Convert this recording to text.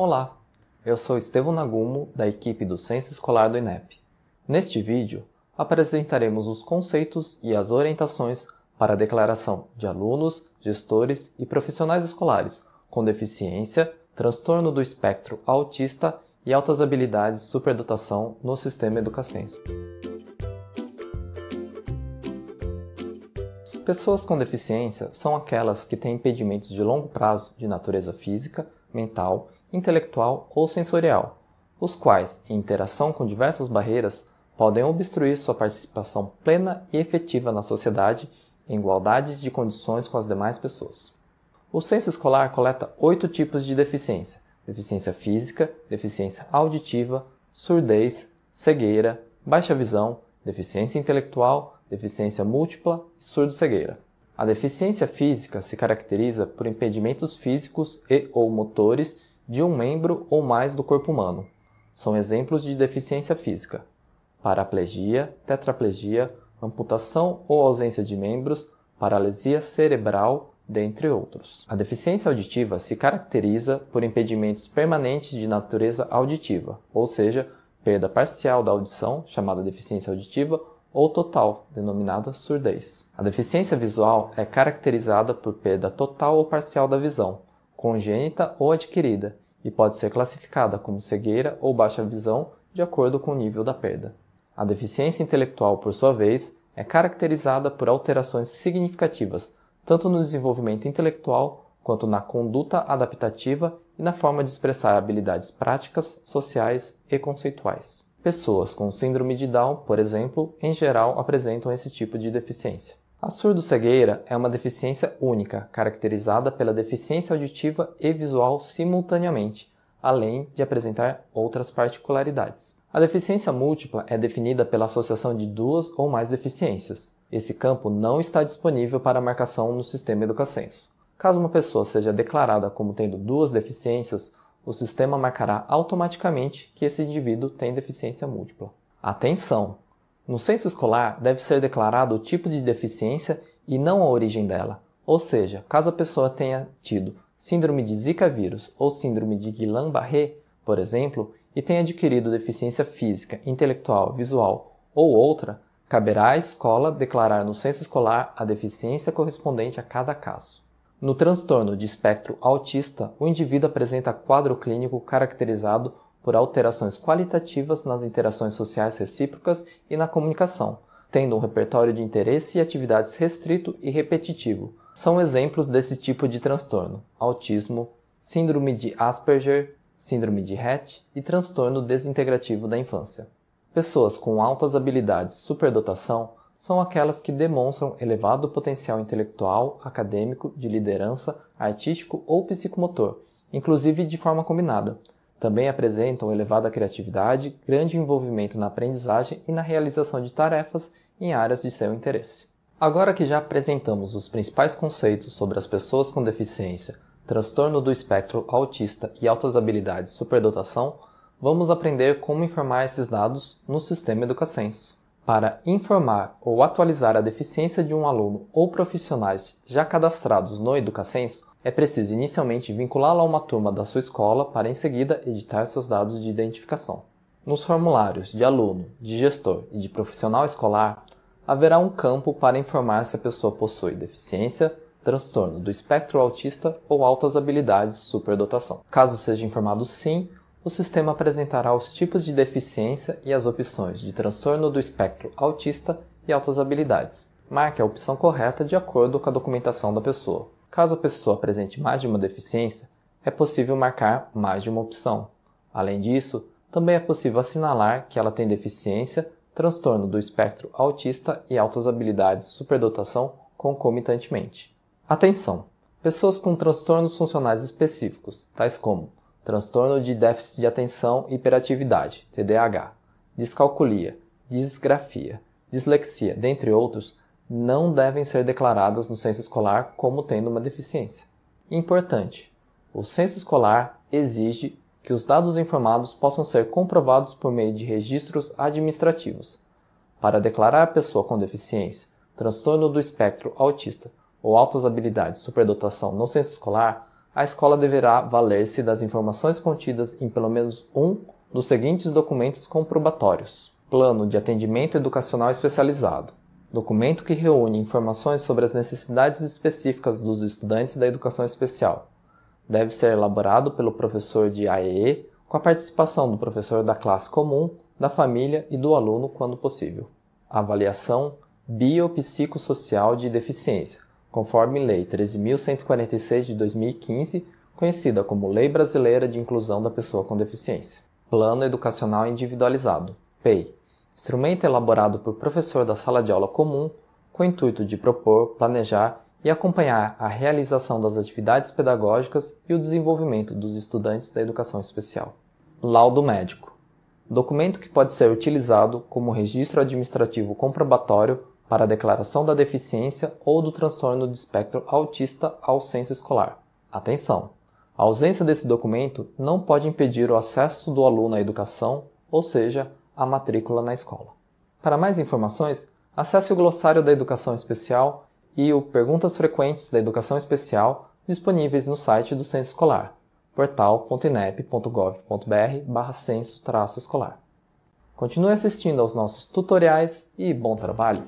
Olá, eu sou Estevão Nagumo, da equipe do Censo Escolar do INEP. Neste vídeo, apresentaremos os conceitos e as orientações para a declaração de alunos, gestores e profissionais escolares com deficiência, transtorno do espectro autista e altas habilidades superdotação no sistema educacense. Pessoas com deficiência são aquelas que têm impedimentos de longo prazo de natureza física, mental intelectual ou sensorial, os quais, em interação com diversas barreiras, podem obstruir sua participação plena e efetiva na sociedade em igualdades de condições com as demais pessoas. O censo escolar coleta oito tipos de deficiência: deficiência física, deficiência auditiva, surdez, cegueira, baixa visão, deficiência intelectual, deficiência múltipla e surdo-cegueira. A deficiência física se caracteriza por impedimentos físicos e ou motores de um membro ou mais do corpo humano. São exemplos de deficiência física: paraplegia, tetraplegia, amputação ou ausência de membros, paralisia cerebral, dentre outros. A deficiência auditiva se caracteriza por impedimentos permanentes de natureza auditiva, ou seja, perda parcial da audição, chamada deficiência auditiva, ou total, denominada surdez. A deficiência visual é caracterizada por perda total ou parcial da visão, congênita ou adquirida, e pode ser classificada como cegueira ou baixa visão de acordo com o nível da perda. A deficiência intelectual, por sua vez, é caracterizada por alterações significativas, tanto no desenvolvimento intelectual quanto na conduta adaptativa e na forma de expressar habilidades práticas, sociais e conceituais. Pessoas com síndrome de Down, por exemplo, em geral apresentam esse tipo de deficiência. A surdo-cegueira é uma deficiência única, caracterizada pela deficiência auditiva e visual simultaneamente, além de apresentar outras particularidades. A deficiência múltipla é definida pela associação de duas ou mais deficiências. Esse campo não está disponível para marcação no sistema Educacenso. Caso uma pessoa seja declarada como tendo duas deficiências, o sistema marcará automaticamente que esse indivíduo tem deficiência múltipla. Atenção! No censo escolar, deve ser declarado o tipo de deficiência e não a origem dela. Ou seja, caso a pessoa tenha tido síndrome de Zika vírus ou síndrome de Guillain-Barré, por exemplo, e tenha adquirido deficiência física, intelectual, visual ou outra, caberá à escola declarar no censo escolar a deficiência correspondente a cada caso. No transtorno de espectro autista, o indivíduo apresenta quadro clínico caracterizado por alterações qualitativas nas interações sociais recíprocas e na comunicação, tendo um repertório de interesse e atividades restrito e repetitivo. São exemplos desse tipo de transtorno: autismo, síndrome de Asperger, síndrome de Rett e transtorno desintegrativo da infância. Pessoas com altas habilidades superdotação são aquelas que demonstram elevado potencial intelectual, acadêmico, de liderança, artístico ou psicomotor, inclusive de forma combinada, também apresentam elevada criatividade, grande envolvimento na aprendizagem e na realização de tarefas em áreas de seu interesse. Agora que já apresentamos os principais conceitos sobre as pessoas com deficiência, transtorno do espectro autista e altas habilidades superdotação, vamos aprender como informar esses dados no sistema Educacenso. Para informar ou atualizar a deficiência de um aluno ou profissionais já cadastrados no Educacenso, é preciso inicialmente vinculá-lo a uma turma da sua escola para em seguida editar seus dados de identificação. Nos formulários de aluno, de gestor e de profissional escolar, haverá um campo para informar se a pessoa possui deficiência, transtorno do espectro autista ou altas habilidades superdotação. Caso seja informado sim, o sistema apresentará os tipos de deficiência e as opções de transtorno do espectro autista e altas habilidades. Marque a opção correta de acordo com a documentação da pessoa. Caso a pessoa apresente mais de uma deficiência, é possível marcar mais de uma opção. Além disso, também é possível assinalar que ela tem deficiência, transtorno do espectro autista e altas habilidades superdotação concomitantemente. Atenção! Pessoas com transtornos funcionais específicos, tais como transtorno de déficit de atenção e hiperatividade, TDAH, descalculia, disgrafia, dislexia, dentre outros, não devem ser declaradas no censo escolar como tendo uma deficiência. Importante: o censo escolar exige que os dados informados possam ser comprovados por meio de registros administrativos. Para declarar a pessoa com deficiência, transtorno do espectro autista ou altas habilidades superdotação no censo escolar, a escola deverá valer-se das informações contidas em pelo menos um dos seguintes documentos comprobatórios: Plano de Atendimento Educacional Especializado, documento que reúne informações sobre as necessidades específicas dos estudantes da educação especial. Deve ser elaborado pelo professor de AEE com a participação do professor da classe comum, da família e do aluno quando possível. Avaliação biopsicossocial de deficiência, conforme Lei 13.146 de 2015, conhecida como Lei Brasileira de Inclusão da Pessoa com Deficiência. Plano Educacional Individualizado, PEI instrumento elaborado por professor da sala de aula comum com o intuito de propor, planejar e acompanhar a realização das atividades pedagógicas e o desenvolvimento dos estudantes da educação especial. Laudo médico. Documento que pode ser utilizado como registro administrativo comprobatório para a declaração da deficiência ou do transtorno de espectro autista ao censo escolar. Atenção! A ausência desse documento não pode impedir o acesso do aluno à educação, ou seja, a matrícula na escola. Para mais informações, acesse o Glossário da Educação Especial e o Perguntas Frequentes da Educação Especial disponíveis no site do Censo Escolar, portal.inep.gov.br censo-escolar. Continue assistindo aos nossos tutoriais e bom trabalho!